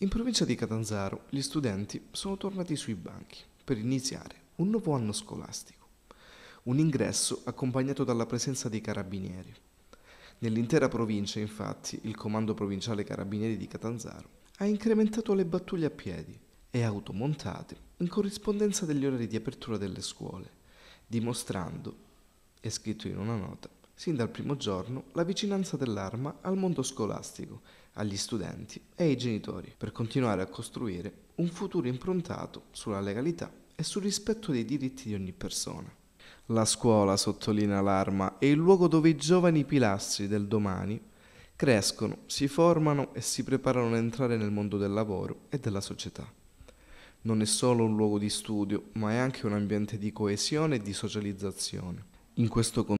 In provincia di Catanzaro gli studenti sono tornati sui banchi per iniziare un nuovo anno scolastico, un ingresso accompagnato dalla presenza dei carabinieri. Nell'intera provincia infatti il Comando Provinciale Carabinieri di Catanzaro ha incrementato le battuglie a piedi e automontate in corrispondenza degli orari di apertura delle scuole, dimostrando, è scritto in una nota, sin dal primo giorno, la vicinanza dell'arma al mondo scolastico, agli studenti e ai genitori, per continuare a costruire un futuro improntato sulla legalità e sul rispetto dei diritti di ogni persona. La scuola, sottolinea l'arma, è il luogo dove i giovani pilastri del domani crescono, si formano e si preparano ad entrare nel mondo del lavoro e della società. Non è solo un luogo di studio, ma è anche un ambiente di coesione e di socializzazione. In questo contesto,